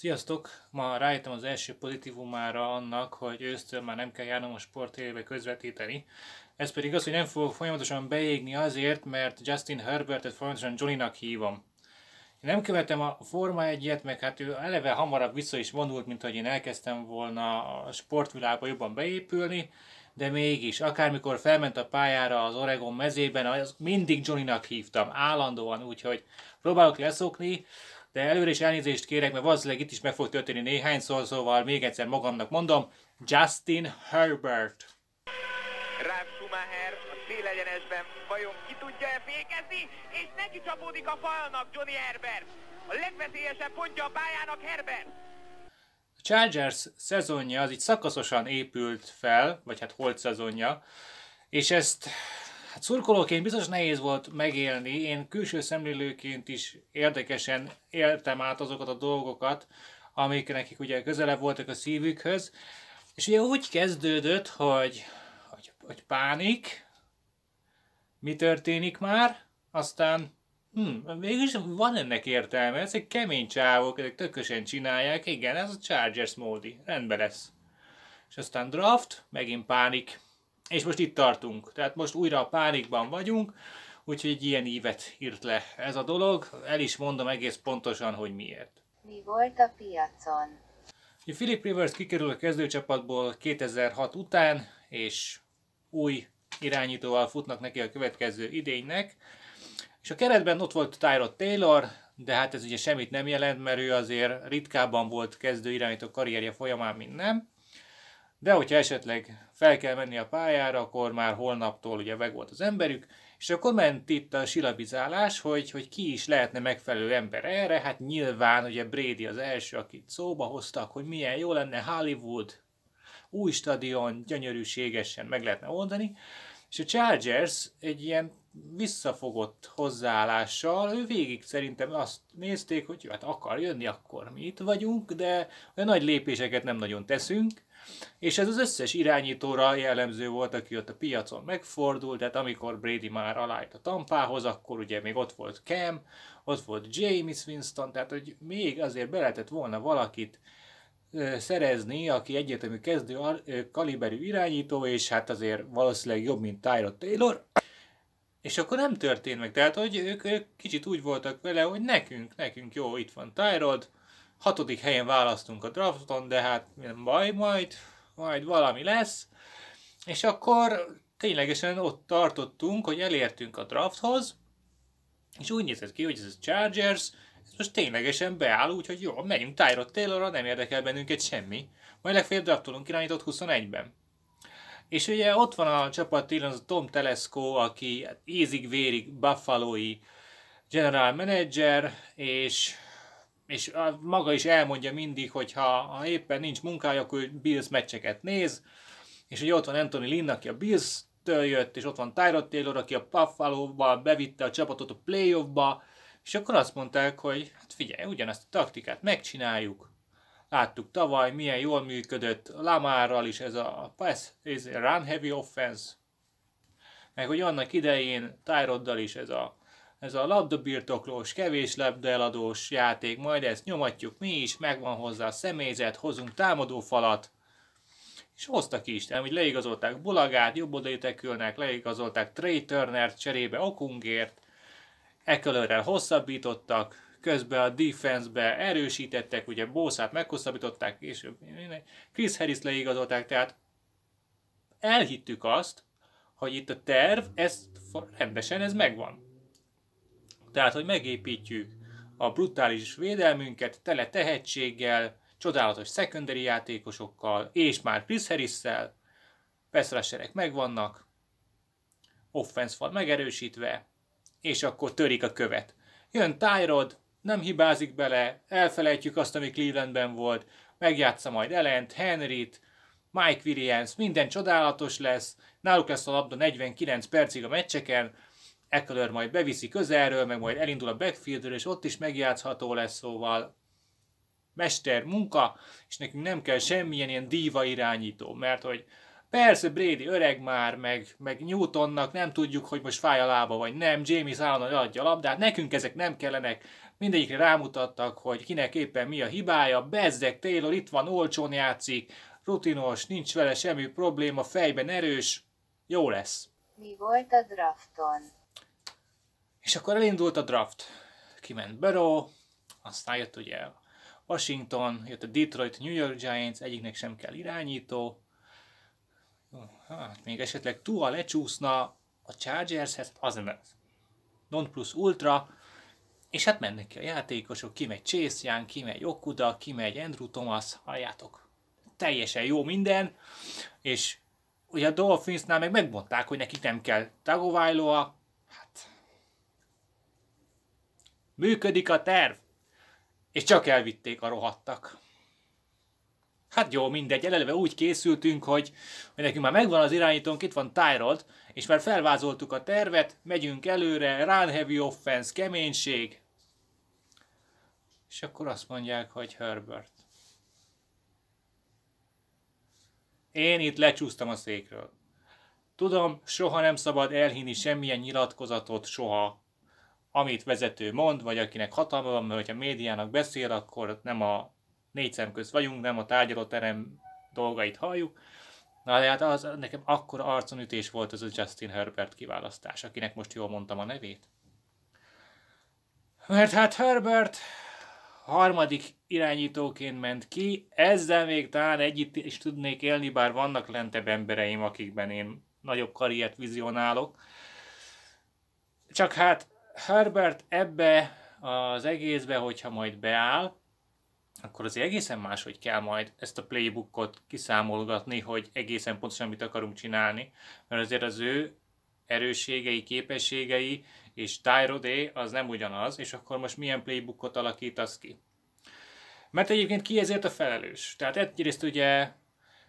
Sziasztok! Ma rájöttem az első pozitívumára annak, hogy ősztől már nem kell járnom a sportélébe közvetíteni. Ez pedig az, hogy nem fogok folyamatosan beégni azért, mert Justin Herbertet folyamatosan Johnnynak hívom. Én nem követem a Forma 1 meg hát ő eleve hamarabb vissza is vonult, mint hogy én elkezdtem volna a sportvilágba jobban beépülni, de mégis, akármikor felment a pályára az Oregon mezében, az mindig Johnnynak hívtam, állandóan, úgyhogy próbálok leszokni, de előre is elnézést kérek, mert valószínűleg itt is meg fog történni szó, szóval még egyszer magamnak mondom, Justin Herbert. Ralf Schumacher a szélegyenesben vajon ki tudja-e fékezni, és neki csapódik a falnak Johnny Herbert. A legveszélyesebb pontja a pályának Herbert. A Chargers szezonja az itt szakaszosan épült fel, vagy hát holt szezonja, és ezt Hát szurkolóként biztos nehéz volt megélni, én külső szemlélőként is érdekesen éltem át azokat a dolgokat, amik nekik ugye közelebb voltak a szívükhöz, és ugye úgy kezdődött, hogy, hogy, hogy pánik, mi történik már, aztán hm, mégis van ennek értelme, Ez egy kemény csávok, ezek tökösen csinálják, igen, ez a Chargers módi, rendben lesz. És aztán draft, megint pánik, és most itt tartunk, tehát most újra a pánikban vagyunk, úgyhogy egy ilyen ívet írt le ez a dolog, el is mondom egész pontosan, hogy miért. Mi volt a piacon? A Philip Rivers kikerül a kezdőcsapatból 2006 után, és új irányítóval futnak neki a következő idénynek. És a keretben ott volt Tyrod Taylor, de hát ez ugye semmit nem jelent, mert ő azért ritkábban volt kezdő irányító karrierje folyamán, mint nem de hogyha esetleg fel kell menni a pályára, akkor már holnaptól ugye meg volt az emberük, és akkor ment itt a silabizálás, hogy, hogy ki is lehetne megfelelő ember erre, hát nyilván ugye Brady az első, akit szóba hoztak, hogy milyen jó lenne Hollywood, új stadion, gyönyörűségesen meg lehetne oldani, és a Chargers egy ilyen visszafogott hozzáállással, ő végig szerintem azt nézték, hogy hát akar jönni, akkor mi itt vagyunk, de olyan nagy lépéseket nem nagyon teszünk, és ez az összes irányítóra jellemző volt, aki ott a piacon megfordult, tehát amikor Brady már alájt a tampához, akkor ugye még ott volt Cam, ott volt James Winston, tehát hogy még azért be lehetett volna valakit szerezni, aki egyetemű kezdő kaliberű irányító, és hát azért valószínűleg jobb, mint Tyrod Taylor, és akkor nem történt meg. Tehát, hogy ők, ők kicsit úgy voltak vele, hogy nekünk, nekünk jó, itt van Tyrod, Hatodik helyen választunk a drafton, de hát nem baj, majd, majd valami lesz. És akkor ténylegesen ott tartottunk, hogy elértünk a drafthoz, és úgy nézett ki, hogy ez a Chargers, ez most ténylegesen beáll, úgyhogy jó, menjünk Tyrod Taylorra, nem érdekel bennünket semmi. Majd legfeljebb draftolunk irányított 21-ben. És ugye ott van a csapat az a Tom Telesco, aki ízig-vérig hát buffalo general manager, és és a, maga is elmondja mindig, hogy ha, ha éppen nincs munkája, akkor Bills meccseket néz, és hogy ott van Anthony Lynn, aki a Bills től jött, és ott van Tyrod Taylor, aki a buffalo bevitte a csapatot a playoffba, és akkor azt mondták, hogy hát figyelj, ugyanazt a taktikát megcsináljuk. Láttuk tavaly, milyen jól működött Lamarral is ez a pass, ez a run heavy offense. Meg hogy annak idején Tyroddal is ez a ez a labdabirtoklós, kevés labdaeladós játék, majd ezt nyomatjuk mi is, megvan hozzá a személyzet, hozunk támadó falat, és hoztak is, nem, hogy leigazolták Bulagát, jobb odaitekülnek, leigazolták Trey Turner-t cserébe Okungért, Ekelőrrel hosszabbítottak, közben a defense-be erősítettek, ugye Bószát meghosszabbították, és Chris Harris leigazolták, tehát elhittük azt, hogy itt a terv, ez rendesen ez megvan. Tehát, hogy megépítjük a brutális védelmünket tele tehetséggel, csodálatos secondary játékosokkal, és már Chris Harris-szel, Peszraserek megvannak, offense van megerősítve, és akkor törik a követ. Jön Tyrod, nem hibázik bele, elfelejtjük azt, ami Clevelandben volt, megjátsza majd Ellent, Henryt, Mike Williams, minden csodálatos lesz, náluk lesz a labda 49 percig a meccseken, Eckler majd beviszi közelről, meg majd elindul a backfieldről, és ott is megjátszható lesz, szóval mester munka, és nekünk nem kell semmilyen ilyen díva irányító, mert hogy persze Brady öreg már, meg, meg Newtonnak nem tudjuk, hogy most fáj a lába vagy nem, James állandóan adja a labdát, nekünk ezek nem kellenek, mindegyikre rámutattak, hogy kinek éppen mi a hibája, bezzek Taylor itt van, olcsón játszik, rutinos, nincs vele semmi probléma, fejben erős, jó lesz. Mi volt a drafton? És akkor elindult a draft. Kiment Bero, aztán jött ugye Washington, jött a Detroit, New York Giants, egyiknek sem kell irányító. Hát, még esetleg Tua lecsúszna a Chargershez, az nem az. Non plus ultra, és hát mennek ki a játékosok, kimegy Chase Young, kimegy Okuda, kimegy Andrew Thomas, halljátok. Teljesen jó minden, és ugye a Dolphinsnál meg megmondták, hogy nekik nem kell Tagovailoa, hát működik a terv. És csak elvitték a rohadtak. Hát jó, mindegy, eleve úgy készültünk, hogy, hogy nekünk már megvan az irányítónk, itt van Tyrod, és már felvázoltuk a tervet, megyünk előre, run heavy offense, keménység. És akkor azt mondják, hogy Herbert. Én itt lecsúsztam a székről. Tudom, soha nem szabad elhinni semmilyen nyilatkozatot, soha amit vezető mond, vagy akinek hatalma van, mert hogyha médiának beszél, akkor nem a négy szem közt vagyunk, nem a tárgyalóterem dolgait halljuk. Na de hát az, nekem akkor arconütés volt az a Justin Herbert kiválasztás, akinek most jól mondtam a nevét. Mert hát Herbert harmadik irányítóként ment ki, ezzel még talán együtt is tudnék élni, bár vannak lentebb embereim, akikben én nagyobb karriert vizionálok. Csak hát Herbert ebbe az egészbe, hogyha majd beáll, akkor azért egészen máshogy kell majd ezt a playbookot kiszámolgatni, hogy egészen pontosan mit akarunk csinálni, mert azért az ő erősségei, képességei és Tyrodé az nem ugyanaz, és akkor most milyen playbookot alakítasz ki. Mert egyébként ki ezért a felelős? Tehát egyrészt ugye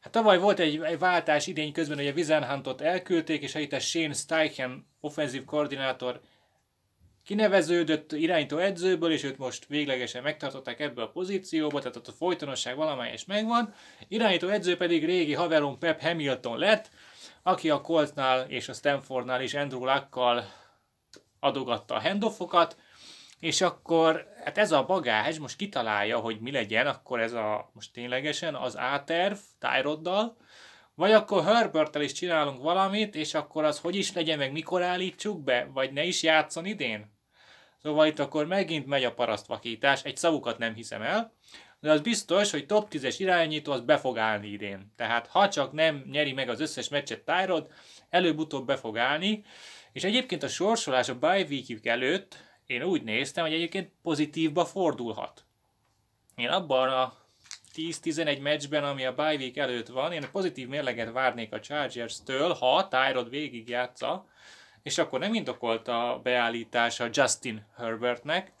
Hát tavaly volt egy, egy váltás idény közben, hogy a Wizenhantot elküldték, és helyette Shane Steichen offenzív koordinátor kineveződött irányító edzőből, és őt most véglegesen megtartották ebbe a pozícióba, tehát ott a folytonosság valamelyes megvan. Irányító edző pedig régi haverom Pep Hamilton lett, aki a Coltnál és a Stanfordnál is Andrew Luckkal adogatta a handoffokat, és akkor hát ez a bagázs most kitalálja, hogy mi legyen, akkor ez a most ténylegesen az A-terv Tyroddal, vagy akkor herbert is csinálunk valamit, és akkor az hogy is legyen, meg mikor állítsuk be, vagy ne is játszon idén? Szóval itt akkor megint megy a parasztvakítás, egy szavukat nem hiszem el, de az biztos, hogy top 10-es irányító az be fog állni idén. Tehát ha csak nem nyeri meg az összes meccset Tyrod, előbb-utóbb be fog állni, és egyébként a sorsolás a bye week előtt én úgy néztem, hogy egyébként pozitívba fordulhat. Én abban a 10-11 meccsben, ami a bye week előtt van, én pozitív mérleget várnék a Chargers-től, ha Tyrod végig játsza, és akkor nem indokolt a beállítása Justin Herbertnek,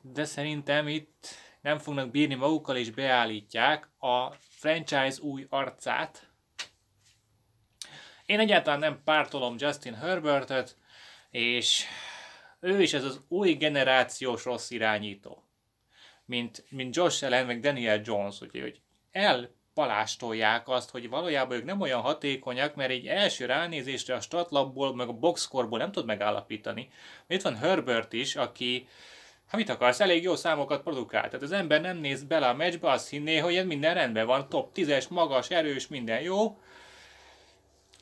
de szerintem itt nem fognak bírni magukkal, és beállítják a franchise új arcát. Én egyáltalán nem pártolom Justin Herbertet, és ő is ez az új generációs rossz irányító. Mint, mint Josh Allen, meg Daniel Jones, úgyhogy el palástolják azt, hogy valójában ők nem olyan hatékonyak, mert egy első ránézésre a statlapból, meg a boxkorból nem tud megállapítani. Itt van Herbert is, aki ha mit akarsz, elég jó számokat produkál. Tehát az ember nem néz bele a meccsbe, azt hinné, hogy ez minden rendben van, top 10-es, magas, erős, minden jó.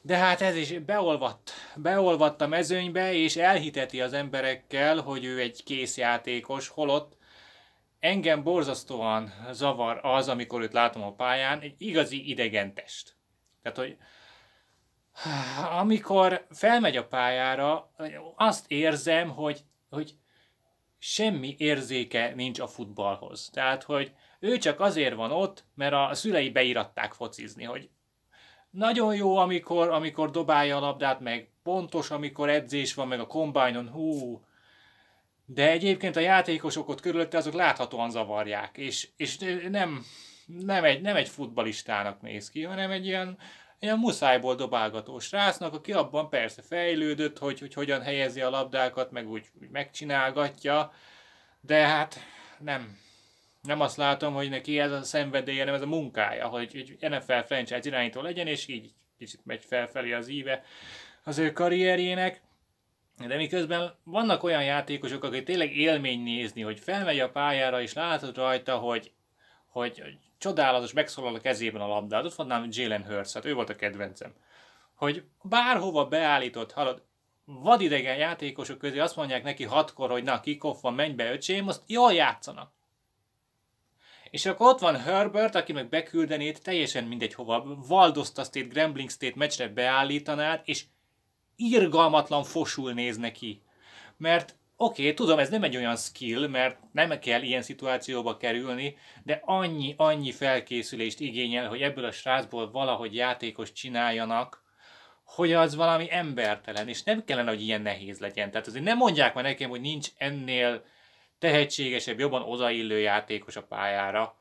De hát ez is beolvadt. Beolvadt a mezőnybe, és elhiteti az emberekkel, hogy ő egy kész játékos, holott Engem borzasztóan zavar az, amikor őt látom a pályán, egy igazi idegen test. Tehát, hogy amikor felmegy a pályára, azt érzem, hogy, hogy semmi érzéke nincs a futballhoz. Tehát, hogy ő csak azért van ott, mert a szülei beiratták focizni, hogy nagyon jó, amikor, amikor dobálja a labdát, meg pontos, amikor edzés van, meg a kombájnon, hú, de egyébként a ott körülötte azok láthatóan zavarják, és, és nem, nem, egy, nem egy futbalistának néz ki, hanem egy ilyen, ilyen muszájból dobálgató srácnak, aki abban persze fejlődött, hogy, hogy hogyan helyezi a labdákat, meg úgy, úgy megcsinálgatja, de hát nem, nem azt látom, hogy neki ez a szenvedélye, nem ez a munkája, hogy egy NFL franchise irányító legyen, és így kicsit megy felfelé az íve az ő karrierjének. De miközben vannak olyan játékosok, akik tényleg élmény nézni, hogy felmegy a pályára, és látod rajta, hogy, hogy csodálatos, megszólal a kezében a labdát. Ott van nem Jalen Hurts, hát ő volt a kedvencem. Hogy bárhova beállított, halad, vadidegen játékosok közé azt mondják neki hatkor, hogy na, kikoff van, menj be öcsém, azt jól játszanak. És akkor ott van Herbert, aki meg beküldenét, teljesen mindegy hova, Valdosta State, Grambling State meccsre beállítanád, és irgalmatlan fosul néz neki. Mert oké, okay, tudom, ez nem egy olyan skill, mert nem kell ilyen szituációba kerülni, de annyi-annyi felkészülést igényel, hogy ebből a srácból valahogy játékos csináljanak, hogy az valami embertelen, és nem kellene, hogy ilyen nehéz legyen. Tehát azért nem mondják már nekem, hogy nincs ennél tehetségesebb, jobban odaillő játékos a pályára.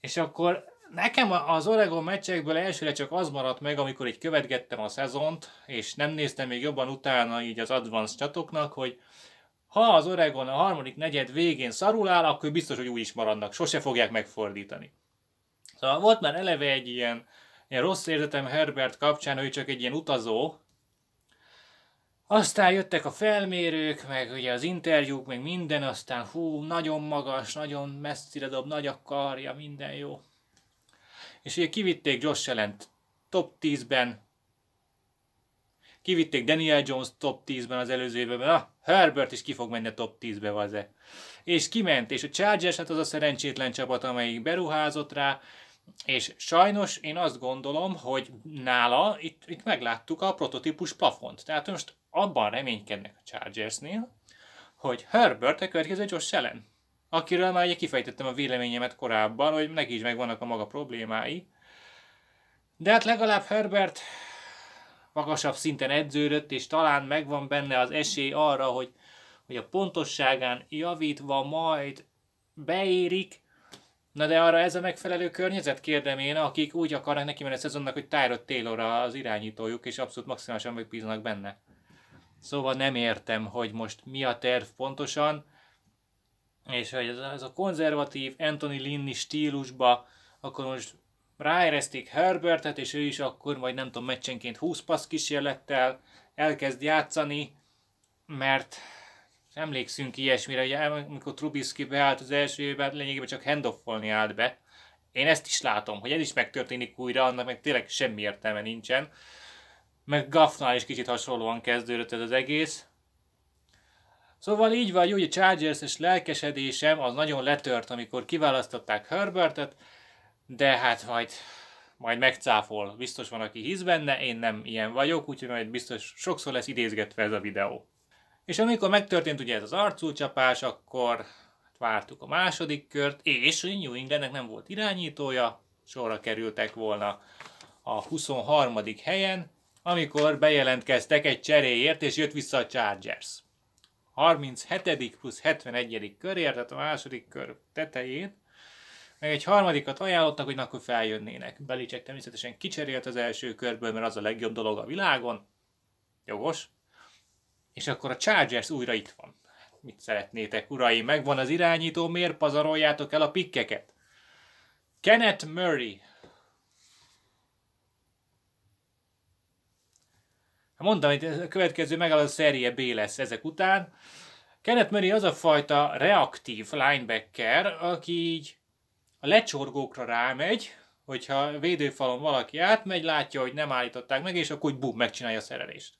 És akkor nekem az Oregon meccsekből elsőre csak az maradt meg, amikor így követgettem a szezont, és nem néztem még jobban utána így az advanced csatoknak, hogy ha az Oregon a harmadik negyed végén szarul áll, akkor biztos, hogy úgy is maradnak, sose fogják megfordítani. Szóval volt már eleve egy ilyen, ilyen rossz érzetem Herbert kapcsán, hogy csak egy ilyen utazó, aztán jöttek a felmérők, meg ugye az interjúk, meg minden, aztán hú, nagyon magas, nagyon messzire dob, nagy a karja, minden jó. És ugye kivitték Josh allen top 10-ben, kivitték Daniel Jones top 10-ben az előző évben, na, Herbert is ki fog menni a top 10-be, vaze. És kiment, és a Chargers hát az a szerencsétlen csapat, amelyik beruházott rá, és sajnos én azt gondolom, hogy nála itt, itt megláttuk a prototípus plafont. Tehát most abban reménykednek a Chargersnél, hogy Herbert a következő Josh Allen akiről már ugye kifejtettem a véleményemet korábban, hogy neki is megvannak a maga problémái. De hát legalább Herbert magasabb szinten edződött, és talán megvan benne az esély arra, hogy, hogy a pontosságán javítva majd beérik, Na de arra ez a megfelelő környezet kérdem én, akik úgy akarnak neki menni a szezonnak, hogy Tyrod Taylor az irányítójuk, és abszolút maximálisan megbíznak benne. Szóval nem értem, hogy most mi a terv pontosan, és hogy ez a, ez a konzervatív Anthony Linni stílusba, akkor most ráeresztik Herbertet, és ő is akkor majd nem tudom, meccsenként 20 passz kísérlettel elkezd játszani, mert emlékszünk ilyesmire, hogy amikor Trubisky beállt az első évben, lényegében csak handoffolni állt be. Én ezt is látom, hogy ez is megtörténik újra, annak meg tényleg semmi értelme nincsen. Meg Gaffnál is kicsit hasonlóan kezdődött ez az egész. Szóval így vagy hogy a chargers és lelkesedésem az nagyon letört, amikor kiválasztották Herbertet, de hát majd, majd megcáfol. Biztos van, aki hisz benne, én nem ilyen vagyok, úgyhogy majd biztos sokszor lesz idézgetve ez a videó. És amikor megtörtént ugye ez az arculcsapás, akkor hát vártuk a második kört, és New Englandnek nem volt irányítója, sorra kerültek volna a 23. helyen, amikor bejelentkeztek egy cseréért, és jött vissza a Chargers. 37. plusz 71. körért, tehát a második kör tetején, meg egy harmadikat ajánlottak, hogy akkor feljönnének. Belicek természetesen kicserélt az első körből, mert az a legjobb dolog a világon. Jogos. És akkor a Chargers újra itt van. Mit szeretnétek, uraim? Megvan az irányító, miért pazaroljátok el a pikkeket? Kenneth Murray Mondtam, hogy a következő megálló szerie B lesz ezek után. Kenneth Murray az a fajta reaktív linebacker, aki így a lecsorgókra rámegy, hogyha védőfalon valaki átmegy, látja, hogy nem állították meg, és akkor úgy bum, megcsinálja a szerelést.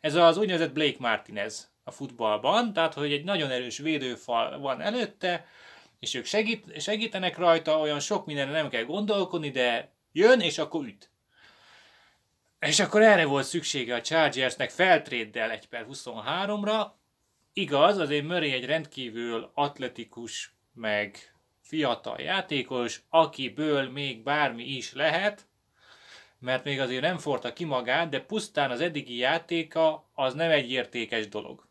Ez az úgynevezett Blake Martinez a futballban, tehát hogy egy nagyon erős védőfal van előtte, és ők segít, segítenek rajta, olyan sok mindenre nem kell gondolkodni, de jön, és akkor üt. És akkor erre volt szüksége a Chargersnek feltréddel 1 per 23-ra. Igaz, azért Murray egy rendkívül atletikus, meg fiatal játékos, akiből még bármi is lehet, mert még azért nem forta ki magát, de pusztán az eddigi játéka az nem egy értékes dolog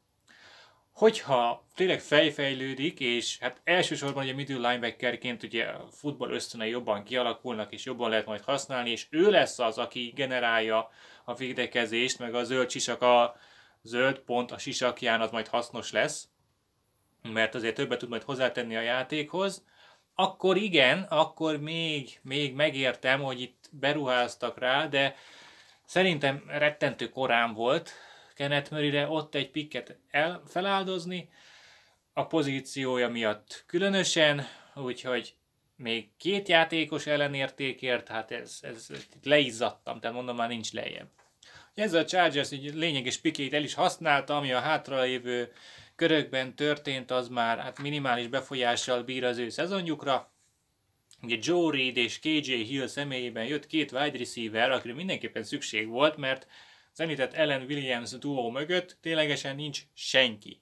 hogyha tényleg fejfejlődik, és hát elsősorban ugye middle linebackerként ugye a futball ösztönei jobban kialakulnak, és jobban lehet majd használni, és ő lesz az, aki generálja a védekezést, meg a zöld sisak a zöld pont a sisakján az majd hasznos lesz, mert azért többet tud majd hozzátenni a játékhoz, akkor igen, akkor még, még megértem, hogy itt beruháztak rá, de szerintem rettentő korán volt, Kenneth Murray-re ott egy pikket el, feláldozni, a pozíciója miatt különösen, úgyhogy még két játékos ellenértékért, hát ez, ez, ez leizzadtam, tehát mondom már nincs lejjebb. Ez a Chargers egy lényeges pikét el is használta, ami a hátralévő körökben történt, az már hát minimális befolyással bír az ő szezonjukra. Ugye Joe Reed és KJ Hill személyében jött két wide receiver, akire mindenképpen szükség volt, mert az említett Ellen Williams duó mögött ténylegesen nincs senki.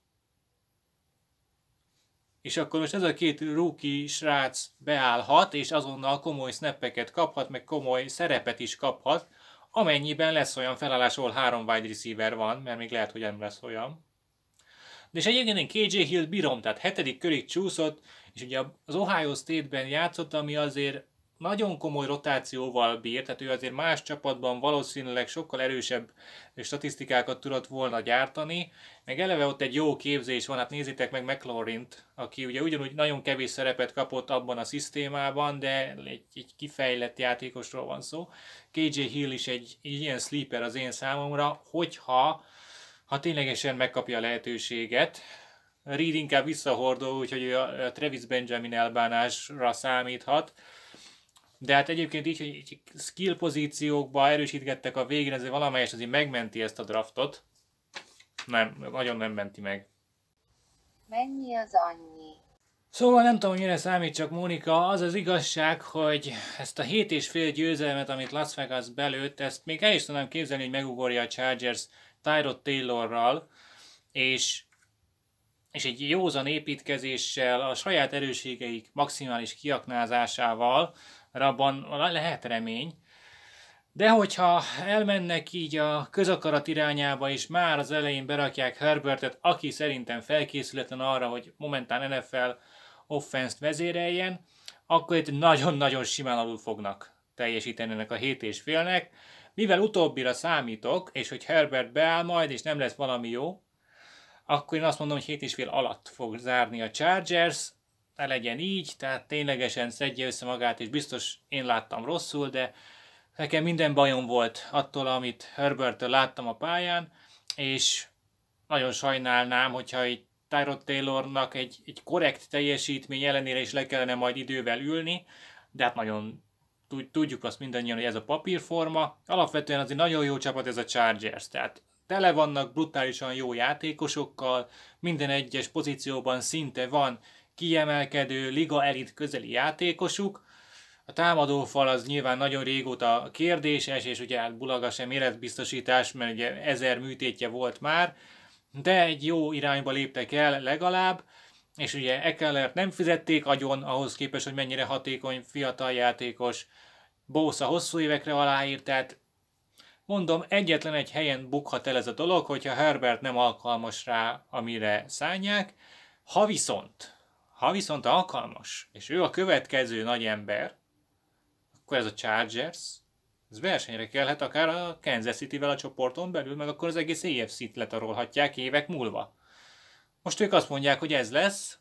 És akkor most ez a két rookie srác beállhat, és azonnal komoly snappeket kaphat, meg komoly szerepet is kaphat, amennyiben lesz olyan felállás, ahol három wide receiver van, mert még lehet, hogy nem lesz olyan. De és egyébként én KJ Hill bírom, tehát hetedik körig csúszott, és ugye az Ohio State-ben játszott, ami azért nagyon komoly rotációval bír, tehát ő azért más csapatban valószínűleg sokkal erősebb statisztikákat tudott volna gyártani, meg eleve ott egy jó képzés van, hát nézzétek meg mclaurin aki ugye ugyanúgy nagyon kevés szerepet kapott abban a szisztémában, de egy, egy kifejlett játékosról van szó. KJ Hill is egy, egy ilyen sleeper az én számomra, hogyha ha ténylegesen megkapja a lehetőséget, Reed inkább visszahordó, úgyhogy a Travis Benjamin elbánásra számíthat, de hát egyébként így, hogy skill pozíciókba erősítgettek a végén, ezért valamelyest azért megmenti ezt a draftot. Nem, nagyon nem menti meg. Mennyi az annyi? Szóval nem tudom, hogy mire számít csak Mónika, az az igazság, hogy ezt a hét és fél győzelmet, amit Las Vegas belőtt, ezt még el is tudnám képzelni, hogy megugorja a Chargers Tyrod Taylorral, és, és egy józan építkezéssel, a saját erősségeik maximális kiaknázásával, abban lehet remény, de hogyha elmennek így a közakarat irányába, és már az elején berakják Herbertet, aki szerintem felkészületlen arra, hogy momentán NFL offenszt vezéreljen, akkor itt nagyon-nagyon simán alul fognak teljesíteni ennek a hét és félnek. Mivel utóbbira számítok, és hogy Herbert beáll majd, és nem lesz valami jó, akkor én azt mondom, hogy 7,5 és alatt fog zárni a Chargers, ne legyen így, tehát ténylegesen szedje össze magát, és biztos én láttam rosszul, de nekem minden bajom volt attól, amit herbert láttam a pályán, és nagyon sajnálnám, hogyha egy Tyrod Taylornak egy, egy korrekt teljesítmény ellenére is le kellene majd idővel ülni, de hát nagyon tudjuk azt mindannyian, hogy ez a papírforma. Alapvetően azért nagyon jó csapat ez a Chargers, tehát tele vannak brutálisan jó játékosokkal, minden egyes pozícióban szinte van kiemelkedő, liga elit közeli játékosuk. A támadófal az nyilván nagyon régóta kérdéses, és ugye hát Bulaga sem életbiztosítás, mert ugye ezer műtétje volt már, de egy jó irányba léptek el legalább, és ugye Ekelert nem fizették agyon ahhoz képest, hogy mennyire hatékony fiatal játékos. Bósza hosszú évekre aláírt, tehát mondom, egyetlen egy helyen bukhat el ez a dolog, hogyha Herbert nem alkalmas rá, amire szánják. Ha viszont ha viszont alkalmas, és ő a következő nagy ember, akkor ez a Chargers, ez versenyre kellhet akár a Kansas City-vel a csoporton belül, meg akkor az egész AFC-t letarolhatják évek múlva. Most ők azt mondják, hogy ez lesz,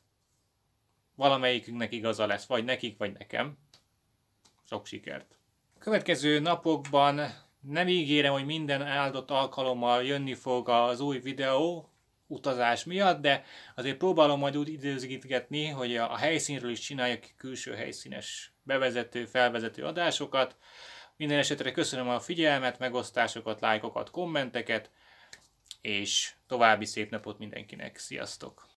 valamelyikünknek igaza lesz, vagy nekik, vagy nekem. Sok sikert! A következő napokban nem ígérem, hogy minden áldott alkalommal jönni fog az új videó, utazás miatt, de azért próbálom majd úgy időzítgetni, hogy a helyszínről is csináljak külső helyszínes bevezető, felvezető adásokat. Minden esetre köszönöm a figyelmet, megosztásokat, lájkokat, kommenteket, és további szép napot mindenkinek. Sziasztok!